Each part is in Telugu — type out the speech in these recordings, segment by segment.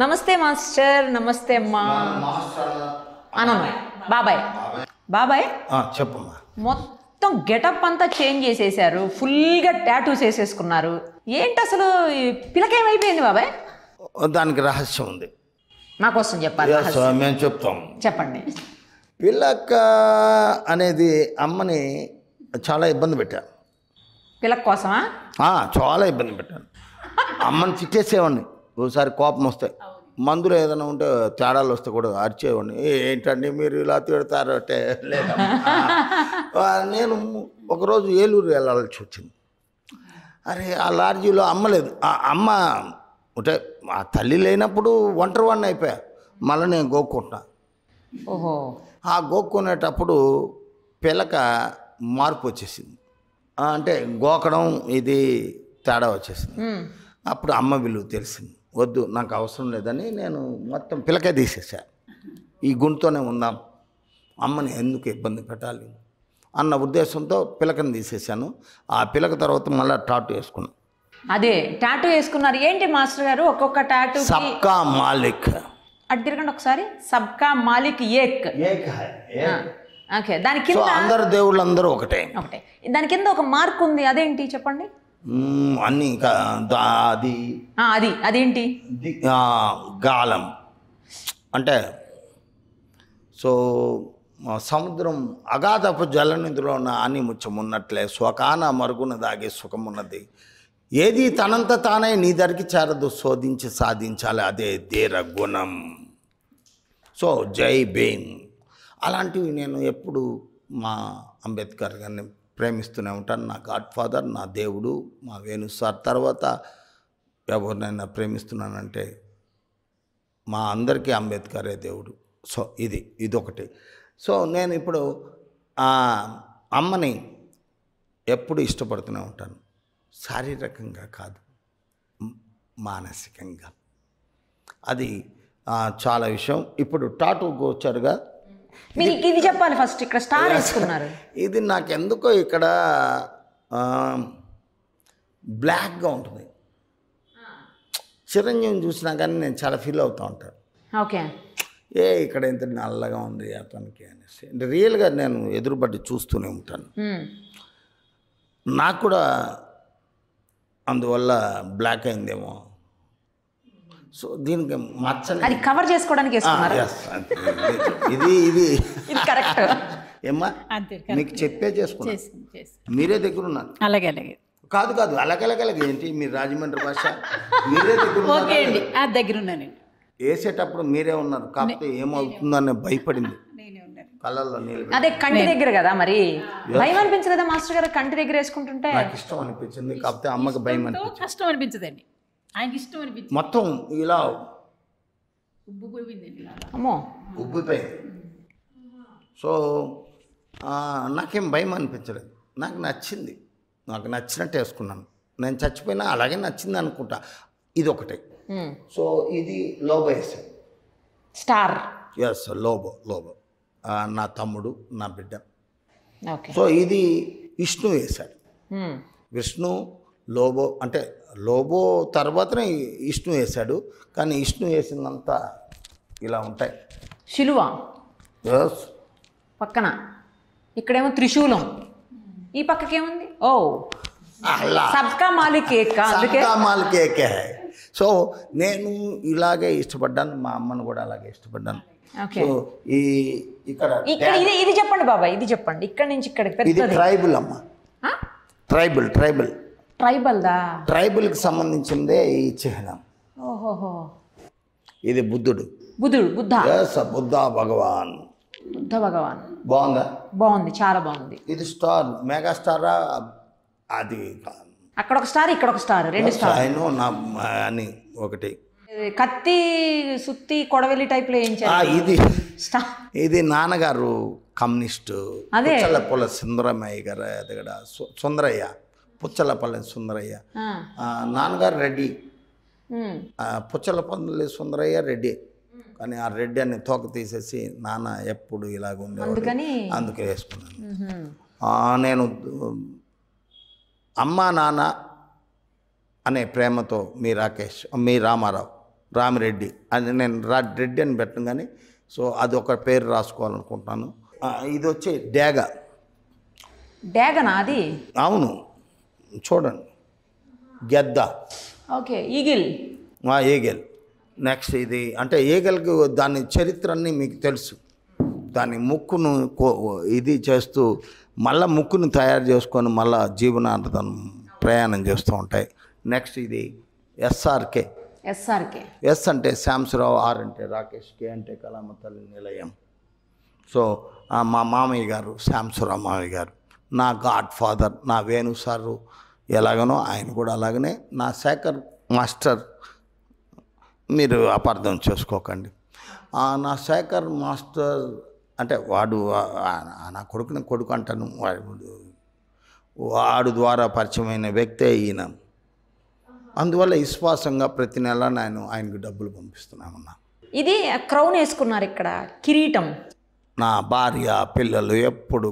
నమస్తే మాస్టర్ నమస్తే అమ్మా అనమ్మ బాబాయ్ బాబాయ్ చెప్పమ్మా మొత్తం గెటప్ అంతా చేంజ్ చేసేసారు ఫుల్గా టాటూస్ వేసేసుకున్నారు ఏంటి అసలు పిలకేమైపోయింది బాబాయ్ దానికి రహస్యం ఉంది నాకోసం చెప్పాలి మేము చెప్తాం చెప్పండి పిల్లక్క అనేది అమ్మని చాలా ఇబ్బంది పెట్టాను పిల్ల కోసమా చాలా ఇబ్బంది పెట్టాను అమ్మని తిట్టేసేవాడిని ఒకసారి కోపం వస్తాయి మందులు ఏదైనా ఉంటే తేడాలు వస్తే కూడా అరిచేవాడిని ఏంటండి మీరు ఇలా తిడతారు అంటే లేదా నేను ఒకరోజు ఏలూరు వెళ్ళాల్సి వచ్చింది అరే ఆ లార్జీలో అమ్మలేదు ఆ అమ్మ అంటే ఆ తల్లి లేనప్పుడు ఒంటరి వాడిని అయిపోయా మళ్ళీ నేను గోక్కుంటా ఓహో ఆ గోక్కునేటప్పుడు పిలక మార్పు వచ్చేసింది అంటే గోకడం ఇది తేడా వచ్చేసింది అప్పుడు అమ్మ విలువ తెలిసింది వద్దు నాకు అవసరం లేదని నేను మొత్తం పిలకే తీసేసా ఈ గుంటతోనే ఉందాం అమ్మని ఎందుకు ఇబ్బంది పెట్టాలి అన్న ఉద్దేశంతో పిలకని తీసేశాను ఆ పిలక తర్వాత మళ్ళీ టాటూ వేసుకున్నాను అదే టాటూ వేసుకున్నారు ఏంటి మాస్టర్ గారు ఒక్కొక్క టాటూ సబ్కా మాలిక్ అటు తిరగండి ఒకసారి సబ్కా మాలిక్ ఏక్ ఓకే దాని కింద అందరు దేవుళ్ళు అందరూ ఒకటే ఒకటే దాని కింద ఒక మార్క్ ఉంది అదేంటి చెప్పండి అన్ని అది అది అదేంటి గాలం అంటే సో సముద్రం అగాధపు జలనిధిలో ఉన్న అని ముచ్చం ఉన్నట్లే మరుగున దాగే సుఖం ఉన్నది ఏది తనంత తానే నీ దరికి చేరదు శోధించి సాధించాలి అదే ధీర గుణం సో జై భీమ్ అలాంటివి నేను ఎప్పుడు మా అంబేద్కర్ గారిని ప్రేమిస్తూనే ఉంటాను నా గాడ్ ఫాదర్ నా దేవుడు మా వేణు సార్ తర్వాత ఎవరినైనా ప్రేమిస్తున్నానంటే మా అందరికీ అంబేద్కరే దేవుడు సో ఇది ఇదొకటి సో నేను ఇప్పుడు ఆ అమ్మని ఎప్పుడు ఇష్టపడుతూనే ఉంటాను శారీరకంగా కాదు మానసికంగా అది చాలా విషయం ఇప్పుడు టాటూ గోచర్గా మీరు ఇది చెప్పాలి ఫస్ట్ ఇక్కడ స్టార్ వేసుకున్నారు ఇది నాకు ఎందుకో ఇక్కడ బ్లాక్గా ఉంటుంది చిరంజీవిని చూసినా కానీ నేను చాలా ఫీల్ అవుతూ ఉంటాను ఓకే ఏ ఇక్కడ ఇంత నల్లగా ఉంది అతనికి అనేసి అంటే రియల్గా నేను ఎదురుబడి చూస్తూనే ఉంటాను hmm. నాకు కూడా అందువల్ల బ్లాక్ అయిందేమో సో దీనికి మచ్చని అది కవర్ చేసుకోవడానికి ah, ఇది ఇది కరెక్ట్ ఏమ్మా మీకు చెప్పే చేసుకున్నాను మీరే దగ్గర ఉన్నారు అలాగే అలాగే కాదు కాదు అలాగలగలగ ఏంటి మీరు రాజమండ్రి భాష మీరే దగ్గర ఓకే అండి దగ్గర ఉన్నాను వేసేటప్పుడు మీరే ఉన్నారు కాకపోతే ఏమవుతుందని భయపడింది కళ్ళల్లో నీళ్ళు అదే కంటి దగ్గర కదా మరి భయం అనిపించదు కదా మాస్టర్ గారు కంటి దగ్గర వేసుకుంటుంటే నాకు ఇష్టం అనిపించింది కాకపోతే అమ్మకి భయం అనిపించదు కష్టం అనిపించదండి ఆయనకి ఇష్టం అనిపించింది మొత్తం ఇలా అమ్మో ఉబ్బిపోయింది సో నాకేం భయం అనిపించలేదు నాకు నచ్చింది నాకు నచ్చినట్టు వేసుకున్నాను నేను చచ్చిపోయినా అలాగే నచ్చింది అనుకుంటా ఇది ఒకటే సో ఇది లోబో వేసాను స్టార్ ఎస్ లోబో లోబో నా తమ్ముడు నా బిడ్డ సో ఇది విష్ణు వేశాడు విష్ణు లోబో అంటే లోబో తర్వాతనే ఇష్ణు వేశాడు కానీ ఇష్ణు వేసిందంతా ఇలా ఉంటాయి శిలువ పక్కన ఇక్కడేమో త్రిశూలం ఈ పక్కకేముంది ఓ సబ్కా సో నేను ఇలాగే ఇష్టపడ్డాను మా అమ్మను కూడా అలాగే ఇష్టపడ్డాను సో ఈ ఇక్కడ ఇది ఇది చెప్పండి బాబా ఇది చెప్పండి ఇక్కడ నుంచి ఇక్కడ ఇది ట్రైబుల్ అమ్మ ట్రైబుల్ ట్రైబుల్ ట్రైబల్ ట్రైబల్దా ట్రైబల్కి సంబంధించిందే ఈ చిహ్నం ఓహోహో ఇది బుద్ధుడు బుద్ధుడు బుద్ధ బుద్ధ భగవాన్ బుద్ధ భగవాన్ బాగుందా బాగుంది చాలా బాగుంది ఇది స్టార్ మెగా అది అక్కడ ఒక స్టార్ ఇక్కడ ఒక స్టార్ రెండు స్టార్ ఆయన నా అని ఒకటి కత్తి సుత్తి కొడవెల్లి టైప్ లో ఏం చేయాలి ఇది ఇది నాన్నగారు కమ్యూనిస్టు అదే. పుల్ల సుందరమయ్య గారు దగ్గర సు- సుందరయ్య పుచ్చలపల్లి సుందరయ్య నాన్నగారు రెడ్డి పుచ్చలపల్లి సుందరయ్య రెడ్డి కానీ ఆ రెడ్డి అని తోక తీసేసి నాన్న ఎప్పుడు ఇలాగ ఉండేవాడు అందుకే వేసుకున్నాను నేను అమ్మ నాన్న అనే ప్రేమతో మీ రాకేష్ మీ రామారావు రామిరెడ్డి అది నేను రా రెడ్డి అని పెట్టను కానీ సో అది ఒక పేరు రాసుకోవాలనుకుంటున్నాను ఇది వచ్చి డేగ డేగనా అది అవును చూడండి గెద్ద ఓకే ఈగిల్ ఈగిల్ నెక్స్ట్ ఇది అంటే ఈగల్కి దాని చరిత్రని మీకు తెలుసు దాని ముక్కును ఇది చేస్తూ మళ్ళీ ముక్కును తయారు చేసుకొని మళ్ళీ జీవనార్థం ప్రయాణం చేస్తూ ఉంటాయి నెక్స్ట్ ఇది ఎస్ఆర్కే ఎస్ఆర్కే ఎస్ అంటే శాంసరావు ఆర్ అంటే రాకేష్ కే అంటే కళామతల్లి నిలయం సో మా మామయ్య గారు శాంసరావు మామయ్య గారు నా గాడ్ ఫాదర్ నా వేణు సారు ఎలాగనో ఆయన కూడా అలాగనే నా శేఖర్ మాస్టర్ మీరు అపార్థం చేసుకోకండి నా శేఖర్ మాస్టర్ అంటే వాడు నా కొడుకుని కొడుకు అంటాను వాడు వాడు ద్వారా పరిచయమైన వ్యక్తే ఈయన అందువల్ల విశ్వాసంగా ప్రతి నెల నేను ఆయనకు డబ్బులు పంపిస్తున్నామన్నా ఇది క్రౌన్ వేసుకున్నారు ఇక్కడ కిరీటం నా భార్య పిల్లలు ఎప్పుడు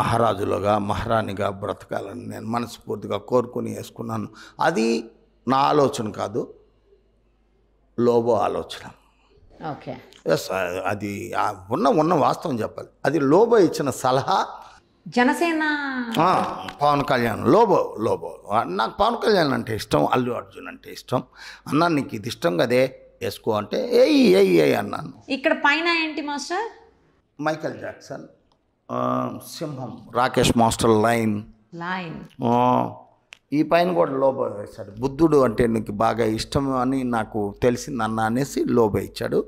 మహారాజులుగా మహారాణిగా బ్రతకాలని నేను మనస్ఫూర్తిగా కోరుకుని వేసుకున్నాను అది నా ఆలోచన కాదు లోబో ఆలోచన ఓకే ఎస్ అది ఉన్న ఉన్న వాస్తవం చెప్పాలి అది లోబో ఇచ్చిన సలహా జనసేన పవన్ కళ్యాణ్ లోబో లోబో నాకు పవన్ కళ్యాణ్ అంటే ఇష్టం అల్లు అర్జున్ అంటే ఇష్టం అన్న నీకు ఇది ఇష్టం కదే వేసుకో అంటే ఏ ఏయ్ ఏయ్ అన్నాను ఇక్కడ పైన ఏంటి మాస్టర్ మైకల్ జాక్సన్ సింహం రాకేష్ మాస్టర్ లైన్ లైన్ ఈ పైన కూడా లోబో వేశాడు బుద్ధుడు అంటే నీకు బాగా ఇష్టం అని నాకు తెలిసింది అన్న అనేసి లోబో ఇచ్చాడు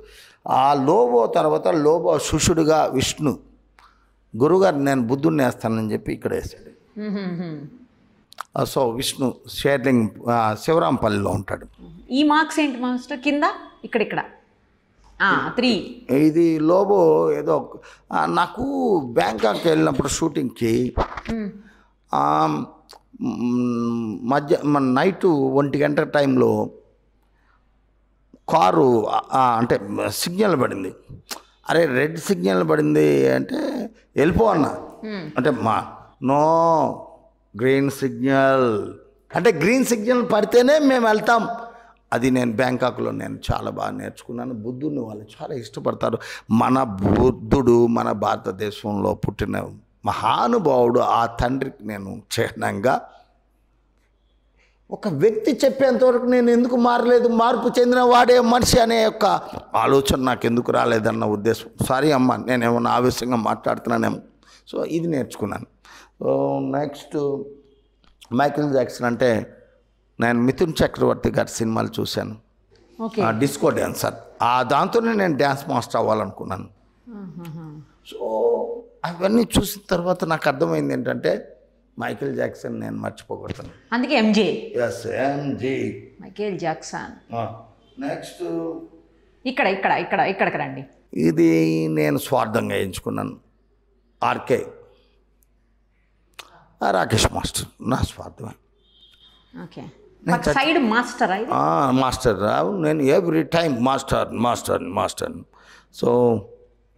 ఆ లోబో తర్వాత లోబో శిష్యుడుగా విష్ణు గురుగారు నేను బుద్ధుడిని వేస్తానని చెప్పి ఇక్కడ వేశాడు సో విష్ణు షేర్లింగ్ శివరాంపల్లిలో ఉంటాడు ఈ మార్క్స్ ఏంటి మాస్టర్ కింద ఇక్కడ ఇక్కడ త్రీ ఇది లోబో ఏదో నాకు బ్యాంకాక్ వెళ్ళినప్పుడు షూటింగ్కి మధ్య నైట్ ఒంటి గంట టైంలో కారు అంటే సిగ్నల్ పడింది అరే రెడ్ సిగ్నల్ పడింది అంటే వెళ్ళిపో అన్న అంటే మా నో గ్రీన్ సిగ్నల్ అంటే గ్రీన్ సిగ్నల్ పడితేనే మేము వెళ్తాం అది నేను బ్యాంకాక్లో నేను చాలా బాగా నేర్చుకున్నాను బుద్ధుడిని వాళ్ళు చాలా ఇష్టపడతారు మన బుద్ధుడు మన భారతదేశంలో పుట్టిన మహానుభావుడు ఆ తండ్రికి నేను చిహ్నంగా ఒక వ్యక్తి చెప్పేంతవరకు నేను ఎందుకు మారలేదు మార్పు చెందిన వాడే మనిషి అనే యొక్క ఆలోచన నాకు ఎందుకు రాలేదన్న ఉద్దేశం సారీ అమ్మ నేనేమన్నా ఆవేశంగా మాట్లాడుతున్నానేమో సో ఇది నేర్చుకున్నాను నెక్స్ట్ మైకిల్ జాక్సన్ అంటే నేను మిథున్ చక్రవర్తి గారి సినిమాలు చూశాను డిస్కో డ్యాన్సర్ ఆ దాంతోనే నేను డ్యాన్స్ మాస్టర్ అవ్వాలనుకున్నాను సో అవన్నీ చూసిన తర్వాత నాకు అర్థమైంది ఏంటంటే మైకేల్ జాక్సన్ నేను మర్చిపోకూడదు అందుకే MJ yes MJ Michael Jackson next ఇక్కడ ఇక్కడ ఇక్కడ ఇక్కడికి రండి ఇది నేను స్వార్థంగా ఎంచుకున్నాను ఆర్కే రాకేష్ మాస్టర్ నా స్వార్థమే ఓకే సైడ్ మాస్టర్ మాస్టర్ నేను every time master master master so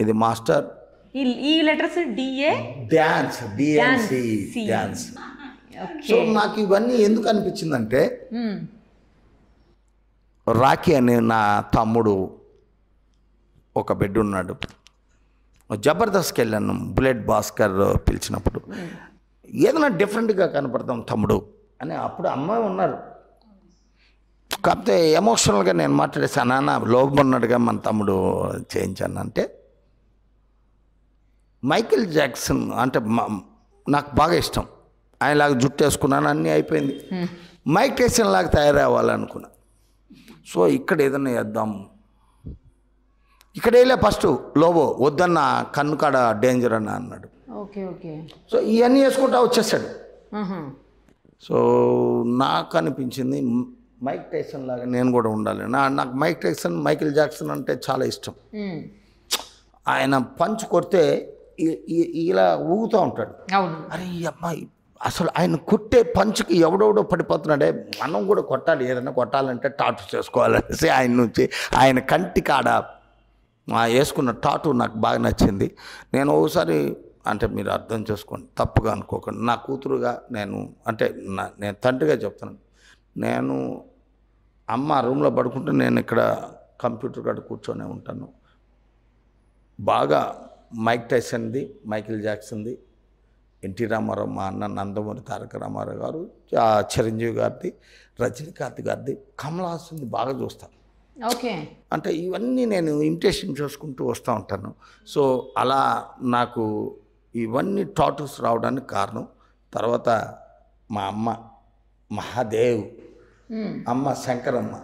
ఇది మాస్టర్ ఈ letters DA dance DNC dance so నాకు ఇవన్నీ ఎందుకు అనిపించిందంటే రాఖీ అనే నా తమ్ముడు ఒక బెడ్ ఉన్నాడు జబర్దస్త్కి వెళ్ళాను బుల్లెట్ భాస్కర్ పిలిచినప్పుడు ఏదైనా డిఫరెంట్గా కనపడతాం తమ్ముడు అని అప్పుడు అమ్మాయి ఉన్నారు కాకపోతే ఎమోషనల్గా నేను మాట్లాడేసాను నాన్న లోపం మన తమ్ముడు చేయించాను అంటే మైకిల్ జాక్సన్ అంటే నాకు బాగా ఇష్టం ఆయనలాగా జుట్టు వేసుకున్నాను అన్నీ అయిపోయింది hmm. మైక్ టైసన్ లాగా తయారవ్వాలనుకున్నా సో ఇక్కడ ఏదైనా వేద్దాం ఇక్కడ వెళ్ళా ఫస్ట్ లోబో వద్దన్న కన్ను కాడ డేంజర్ అన్న అన్నాడు ఓకే ఓకే సో ఇవన్నీ వేసుకుంటా వచ్చేసాడు సో నాకు అనిపించింది మైక్ టైసన్ లాగా నేను కూడా ఉండాలి నాకు మైక్ టైసన్ మైకిల్ జాక్సన్ అంటే చాలా ఇష్టం ఆయన పంచ్ కొడితే ఇలా ఊగుతూ ఉంటాడు అరే అమ్మాయి అసలు ఆయన కొట్టే పంచుకి ఎవడెవడో పడిపోతున్నాడే మనం కూడా కొట్టాలి ఏదైనా కొట్టాలంటే టాటు చేసుకోవాలనేసి ఆయన నుంచి ఆయన కంటి కాడ వేసుకున్న టాటు నాకు బాగా నచ్చింది నేను ఒకసారి అంటే మీరు అర్థం చేసుకోండి తప్పుగా అనుకోకండి నా కూతురుగా నేను అంటే నేను తండ్రిగా చెప్తున్నాను నేను అమ్మ రూమ్లో పడుకుంటూ నేను ఇక్కడ కంప్యూటర్ కాడ కూర్చొనే ఉంటాను బాగా మైక్ టైసన్ది మైకిల్ జాక్సన్ది ఎన్టీ రామారావు మా అన్న నందమూరి తారక రామారావు గారు చిరంజీవి గారిది రజనీకాంత్ గారిది కమలాసింది బాగా చూస్తాను ఓకే అంటే ఇవన్నీ నేను ఇమిటేషన్ చేసుకుంటూ వస్తూ ఉంటాను సో అలా నాకు ఇవన్నీ టాటూస్ రావడానికి కారణం తర్వాత మా అమ్మ మహాదేవ్ Hmm. అమ్మ శంకరమ్మ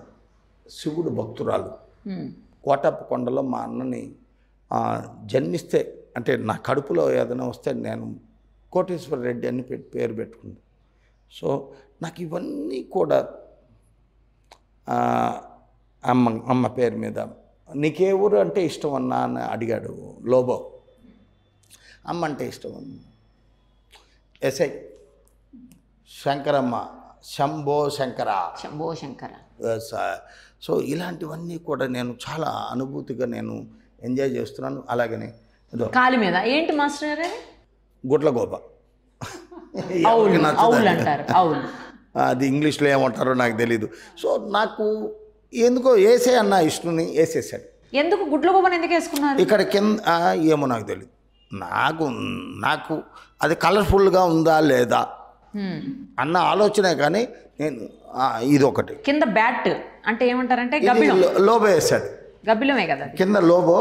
శివుడు భక్తురాలు hmm. కోటప్ప కొండలో మా అన్నని జన్మిస్తే అంటే నా కడుపులో ఏదైనా వస్తే నేను కోటేశ్వర రెడ్డి అని పెట్టి పేరు పెట్టుకుంది సో నాకు ఇవన్నీ కూడా అమ్మ అమ్మ పేరు మీద నీకే ఊరు అంటే ఇష్టం అన్నా అని అడిగాడు లోబో అమ్మ అంటే ఇష్టం ఎస్ఐ శంకరమ్మ శంభో శంకర శంభో శంకర సో ఇలాంటివన్నీ కూడా నేను చాలా అనుభూతిగా నేను ఎంజాయ్ చేస్తున్నాను అలాగనే కాలి మీద ఏంటి మాస్టర్ గారు గుట్ల గోప అది ఇంగ్లీష్లో ఏమంటారో నాకు తెలీదు సో నాకు ఎందుకో వేసే అన్న ఇష్టని వేసేసాడు ఎందుకు గుడ్ల గోపని ఎందుకు వేసుకున్నారు ఇక్కడ కింద ఏమో నాకు తెలియదు నాకు నాకు అది కలర్ఫుల్గా ఉందా లేదా అన్న ఆలోచనే కానీ నేను ఇది ఒకటి కింద బ్యాట్ అంటే ఏమంటారంటే లోబో వేసాడు గబ్బిలమే కదా కింద లోబో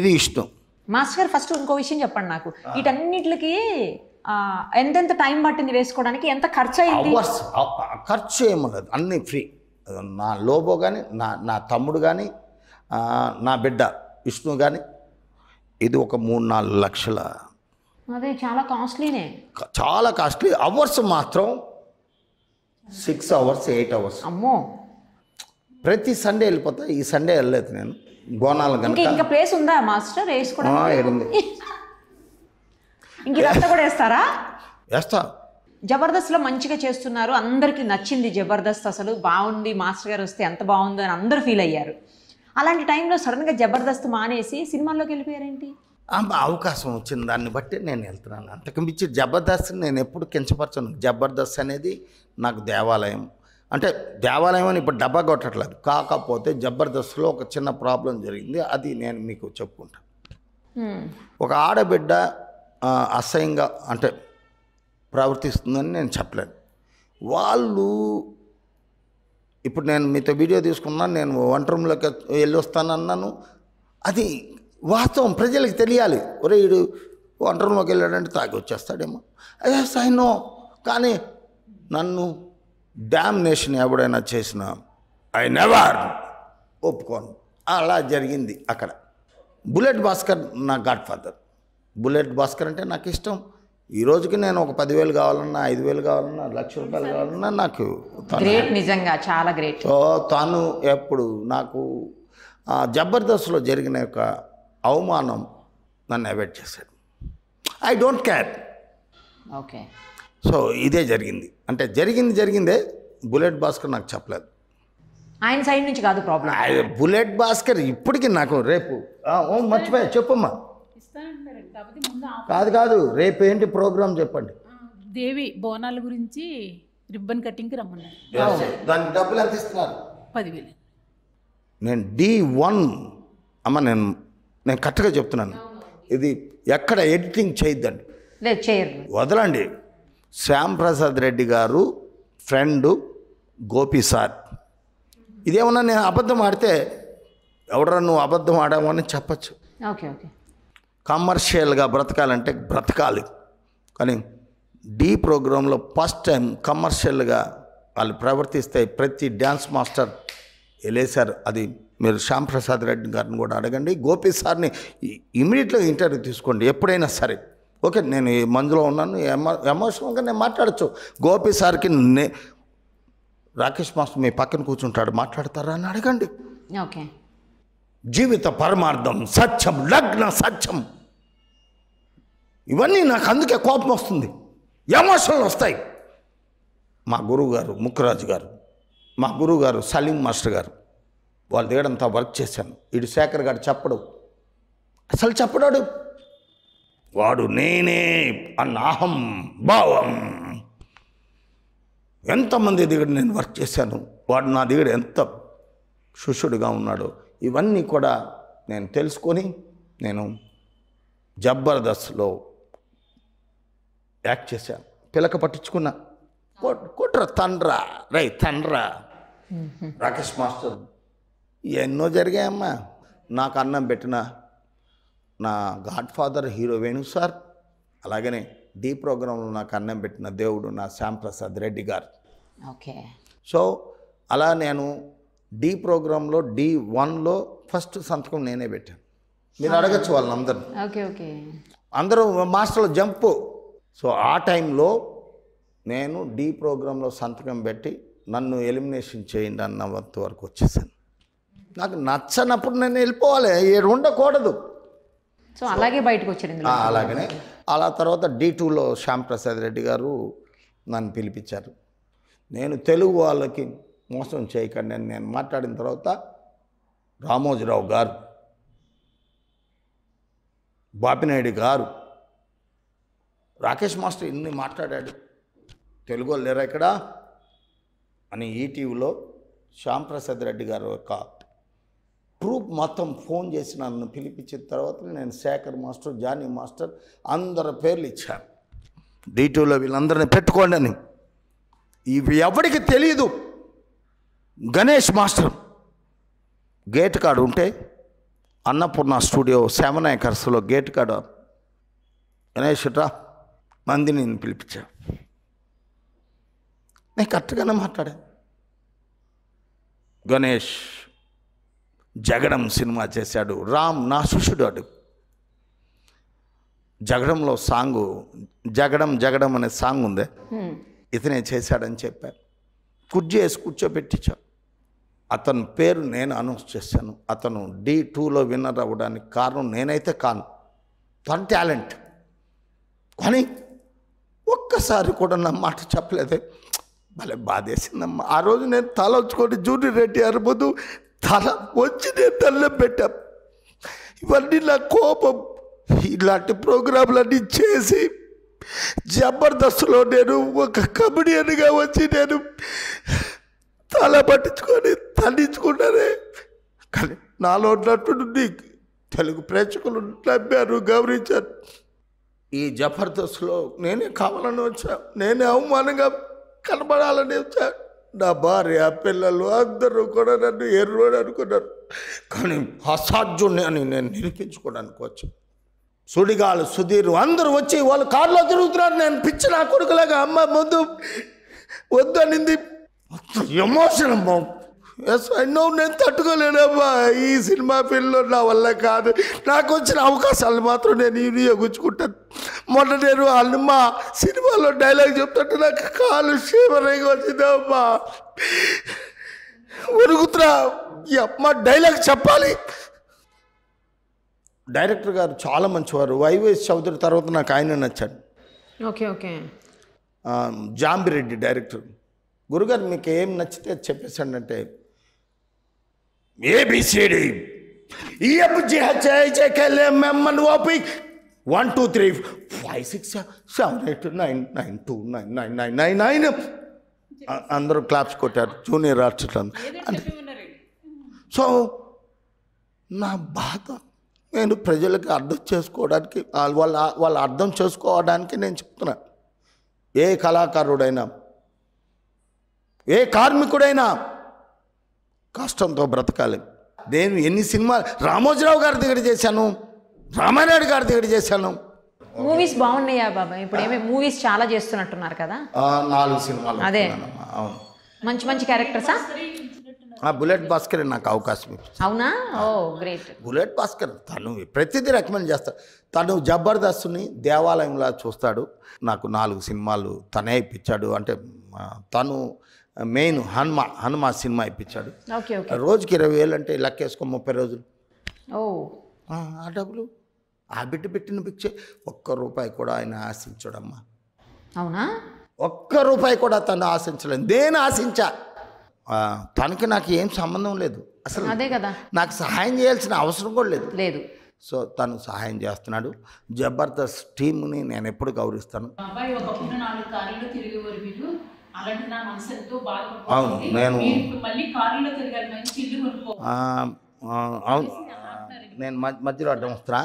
ఇది ఇష్టం మాస్టర్ గారు ఫస్ట్ ఇంకో విషయం చెప్పండి నాకు వీటన్నిటికి ఎంతెంత టైం పట్టింది వేసుకోవడానికి ఎంత ఖర్చు అయింది ఖర్చు ఏమలేదు అన్ని ఫ్రీ నా లోబో కానీ నా నా తమ్ముడు కానీ నా బిడ్డ విష్ణు కానీ ఇది ఒక మూడు నాలుగు లక్షల అదే చాలా కాస్ట్లీనే చాలా కాస్ట్లీ అవర్స్ మాత్రం సిక్స్ అవర్స్ ఎయిట్ అవర్స్ అమ్మో ప్రతి సండే వెళ్ళిపోతా ఈ సండే వెళ్ళలేదు నేను బోనాలు కనుక ఇంకా ప్లేస్ ఉందా మాస్టర్ వేసుకోవడం ఇంక ఇదంతా కూడా వేస్తారా వేస్తా జబర్దస్త్లో మంచిగా చేస్తున్నారు అందరికి నచ్చింది జబర్దస్త్ అసలు బాగుంది మాస్టర్ గారు వస్తే ఎంత బాగుందో అని అందరూ ఫీల్ అయ్యారు అలాంటి టైంలో సడన్గా జబర్దస్త్ మానేసి సినిమాల్లోకి వెళ్ళిపోయారేంటి అవకాశం వచ్చిన దాన్ని బట్టి నేను వెళ్తున్నాను అంతకు మించి జబర్దస్త్ నేను ఎప్పుడు కించపరచను జబర్దస్త్ అనేది నాకు దేవాలయం అంటే దేవాలయం అని ఇప్పుడు డబ్బా కొట్టట్లేదు కాకపోతే జబర్దస్త్లో ఒక చిన్న ప్రాబ్లం జరిగింది అది నేను మీకు చెప్పుకుంటాను ఒక ఆడబిడ్డ అసహ్యంగా అంటే ప్రవర్తిస్తుందని నేను చెప్పలేను వాళ్ళు ఇప్పుడు నేను మీతో వీడియో తీసుకున్నాను నేను వంట రూమ్లోకి వెళ్ళి వస్తానన్నాను అది వాస్తవం ప్రజలకు తెలియాలి ఒరే వీడు ఒంటరిలోకి వెళ్ళాడంటే తాగి వచ్చేస్తాడేమో అదే సైనో కానీ నన్ను డామినేషన్ ఎవడైనా చేసిన ఐ నెవర్ ఒప్పుకోను అలా జరిగింది అక్కడ బుల్లెట్ భాస్కర్ నా గాడ్ ఫాదర్ బుల్లెట్ భాస్కర్ అంటే నాకు ఇష్టం ఈ రోజుకి నేను ఒక పదివేలు కావాలన్నా ఐదు వేలు కావాలన్నా లక్ష రూపాయలు కావాలన్నా నాకు గ్రేట్ నిజంగా చాలా గ్రేట్ తను తాను ఎప్పుడు నాకు జబర్దస్త్లో జరిగిన యొక్క అవమానం నన్ను అవాయిడ్ చేశాడు I don't care okay so ఇదే జరిగింది అంటే జరిగింది జరిగిందే బుల్లెట్ భాస్కర్ నాకు చెప్పలేదు ఆయన సైడ్ నుంచి కాదు ప్రాబ్లం బుల్లెట్ భాస్కర్ ఇప్పటికి నాకు రేపు మర్చిపోయా చెప్పమ్మా కాదు కాదు రేపు ఏంటి ప్రోగ్రాం చెప్పండి దేవి బోనాల గురించి రిబ్బన్ కటింగ్కి రమ్మన్నారు దానికి డబ్బులు ఎంత ఇస్తున్నారు పదివేలు నేను డి వన్ అమ్మ నేను నేను కరెక్ట్గా చెప్తున్నాను ఇది ఎక్కడ ఎడిటింగ్ చేయొద్దండి వదలండి శ్యామ్ ప్రసాద్ రెడ్డి గారు ఫ్రెండు గోపి సార్ ఇదేమన్నా నేను అబద్ధం ఆడితే ఎవడరా నువ్వు అబద్ధం ఆడామని చెప్పచ్చు కమర్షియల్గా బ్రతకాలంటే బ్రతకాలి కానీ డీ ప్రోగ్రాంలో ఫస్ట్ టైం కమర్షియల్గా వాళ్ళు ప్రవర్తిస్తే ప్రతి డ్యాన్స్ మాస్టర్ వెళ్ళేశారు అది మీరు శ్యాంప్రసాద్ రెడ్డి గారిని కూడా అడగండి గోపి సార్ని ఇమీడియట్గా ఇంటర్వ్యూ తీసుకోండి ఎప్పుడైనా సరే ఓకే నేను ఈ మందులో ఉన్నాను ఎమోషనల్గా నేను మాట్లాడచ్చు గోపి సార్కి నే రాకేష్ మాస్టర్ మీ పక్కన కూర్చుంటాడు మాట్లాడతారా అని అడగండి ఓకే జీవిత పరమార్థం సత్యం లగ్న సత్యం ఇవన్నీ నాకు అందుకే కోపం వస్తుంది ఎమోషన్లు వస్తాయి మా గురువు గారు ముక్కురాజు గారు మా గురువు గారు సలీం మాస్టర్ గారు వాళ్ళ దగ్గర అంతా వర్క్ చేశాను ఇటు శేఖర్ గారు చెప్పడు అసలు చెప్పడాడు వాడు నేనే అన్న అహం భావం ఎంతమంది దగ్గర నేను వర్క్ చేశాను వాడు నా దగ్గర ఎంత శిష్యుడిగా ఉన్నాడు ఇవన్నీ కూడా నేను తెలుసుకొని నేను జబర్దస్త్లో యాక్ట్ చేశాను పిలక పట్టించుకున్నా కుట్ర తండ్ర రై తండ్ర రాకేష్ మాస్టర్ ఎన్నో జరిగాయమ్మా నాకు అన్నం పెట్టిన నా god father hero Venu sir అలాగనే డీ ప్రోగ్రాంలో నాకు అన్నం పెట్టిన దేవుడు నా శ్యాంప్రసాద్ రెడ్డి గారు ఓకే సో అలా నేను డి ప్రోగ్రాంలో డి వన్లో ఫస్ట్ సంతకం నేనే పెట్టాను మీరు అడగచ్చు వాళ్ళని అందరూ ఓకే ఓకే అందరూ మాస్టర్లు జంప్ సో ఆ టైంలో నేను డి ప్రోగ్రాంలో సంతకం పెట్టి నన్ను ఎలిమినేషన్ చేయండి అన్నంత వరకు వచ్చేసాను నాకు నచ్చనప్పుడు నేను వెళ్ళిపోవాలి ఏడు ఉండకూడదు సో అలాగే బయటకు వచ్చారు అలాగనే అలా తర్వాత డి టూలో శ్యామ్ ప్రసాద్ రెడ్డి గారు నన్ను పిలిపించారు నేను తెలుగు వాళ్ళకి మోసం చేయకండి అని నేను మాట్లాడిన తర్వాత రామోజీరావు గారు బాపినాయుడు గారు రాకేష్ మాస్టర్ ఇన్ని మాట్లాడాడు తెలుగు వాళ్ళు లేరా ఇక్కడ అని ఈటీవీలో శ్యాంప్రసాద్ రెడ్డి గారు యొక్క ప్రూఫ్ మొత్తం ఫోన్ చేసి నన్ను పిలిపించిన తర్వాత నేను శేఖర్ మాస్టర్ జానీ మాస్టర్ అందరి పేర్లు ఇచ్చాను డీటూలో వీళ్ళందరినీ పెట్టుకోండి అని ఇవి ఎవరికి తెలియదు గణేష్ మాస్టర్ గేట్ కాడు ఉంటే అన్నపూర్ణ స్టూడియో సెవెన్ గేట్ కాడ గణేష్ రా మందిని నేను పిలిపించా నేను కరెక్ట్గానే మాట్లాడాను గణేష్ జగడం సినిమా చేశాడు రామ్ నా శిష్యుడాడు జగడంలో సాంగు జగడం జగడం అనే సాంగ్ ఉందే ఇతనే చేశాడని చెప్పారు కుర్జీ వేసి కూర్చోబెట్టించా అతని పేరు నేను అనౌన్స్ చేశాను అతను డి టూలో విన్నర్ అవ్వడానికి కారణం నేనైతే కాను తన టాలెంట్ కానీ ఒక్కసారి కూడా నా మాట చెప్పలేదే భలే బాధేసిందమ్మా ఆ రోజు నేను తలొచ్చుకోండి జూనియర్ రెడ్డి అరుబుదు తల వచ్చి నేను తల్లి పెట్టా ఇవన్నీ నా కోపం ఇలాంటి ప్రోగ్రాంలన్నీ చేసి జబర్దస్త్లో నేను ఒక కమెడియన్గా వచ్చి నేను తల పట్టించుకొని తల్లించుకున్నానే కానీ నాలో ఉన్నట్టుంది తెలుగు ప్రేక్షకులు నమ్మారు గౌరవించారు ఈ జబర్దస్త్లో నేనే కావాలని వచ్చా నేనే అవమానంగా కనబడాలని వచ్చాను నా భార్య పిల్లలు అందరూ కూడా నన్ను ఎర్రుడు అనుకున్నారు కానీ అసాధ్యుణ్ణి అని నేను నిరూపించుకోవడానికి వచ్చాను సుడిగాలు సుధీర్ అందరూ వచ్చి వాళ్ళు కారులో తిరుగుతున్నారు నేను పిచ్చి నా కొడుకులాగా అమ్మ ముందు వద్దు అనింది ఎమోషన్ ఎస్ నో నేను తట్టుకోలేనమ్మా ఈ సినిమా ఫీల్డ్లో నా వల్ల కాదు నాకు వచ్చిన అవకాశాలు మాత్రం నేను వినియోగించుకుంటాను మొన్న నేను మా సినిమాలో డైలాగ్ చెప్తుంటే నాకు కాలు వచ్చింది వచ్చిందమ్మా ఉరుగుతురా అమ్మ డైలాగ్ చెప్పాలి డైరెక్టర్ గారు చాలా మంచివారు వైవైఎస్ చౌదరి తర్వాత నాకు ఆయన నచ్చాడు ఓకే ఓకే జాంబిరెడ్డి డైరెక్టర్ గురుగారు మీకు ఏం నచ్చితే చెప్పేసాడంటే A B C D E F G H I J K L O P one two three five six seven eight nine nine two nine nine nine nine nine అందరూ క్లాప్స్ కొట్టారు జూనియర్ ఆర్టిస్ట్ సో నా బాధ నేను ప్రజలకు అర్థం చేసుకోవడానికి వాళ్ళ వాళ్ళు అర్థం చేసుకోవడానికి నేను చెప్తున్నా ఏ కళాకారుడైనా ఏ కార్మికుడైనా కష్టంతో బ్రతకాలి నేను ఎన్ని సినిమాలు రామోజీరావు గారి దగ్గర చేశాను రామారాయుడు గారి దగ్గర చేశాను మూవీస్ బాగున్నాయా బాబా ఇప్పుడు ఏమి మూవీస్ చాలా చేస్తున్నట్టున్నారు కదా నాలుగు సినిమాలు అదే అవును మంచి మంచి క్యారెక్టర్సా ఆ బుల్లెట్ భాస్కర్ నాకు అవకాశం అవునా ఓ గ్రేట్ బుల్లెట్ భాస్కర్ తను ప్రతిదీ రికమెండ్ చేస్తాడు తను జబర్దస్తుని దేవాలయంలా చూస్తాడు నాకు నాలుగు సినిమాలు తనే ఇప్పించాడు అంటే తను మెయిన్ హనుమ హనుమ సినిమా ఇప్పించాడు రోజుకి ఇరవై వేలు అంటే లెక్కేసుకో ముప్పై రోజులు ఆ డబ్బులు ఆ బిడ్డ పెట్టిన పిక్చర్ ఒక్క రూపాయి కూడా ఆయన ఆశించడమ్మా అవునా ఒక్క రూపాయి కూడా తను ఆశించలేదు నేను ఆశించా తనకి నాకు ఏం సంబంధం లేదు అసలు అదే కదా నాకు సహాయం చేయాల్సిన అవసరం కూడా లేదు లేదు సో తను సహాయం చేస్తున్నాడు జబర్దస్త్ టీమ్ని నేను ఎప్పుడు గౌరవిస్తాను అవును నేను అవును నేను మధ్యలో అడ్డం వస్తా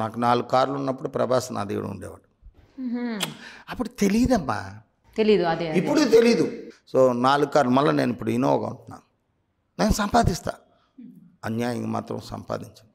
నాకు నాలుగు కార్లు ఉన్నప్పుడు ప్రభాస్ నా దేవుడు ఉండేవాడు అప్పుడు తెలియదమ్మా తెలీదు అదే ఇప్పుడు తెలీదు సో నాలుగు కార్లు మళ్ళీ నేను ఇప్పుడు ఇనోవా ఉంటున్నాను నేను సంపాదిస్తా అన్యాయం మాత్రం సంపాదించను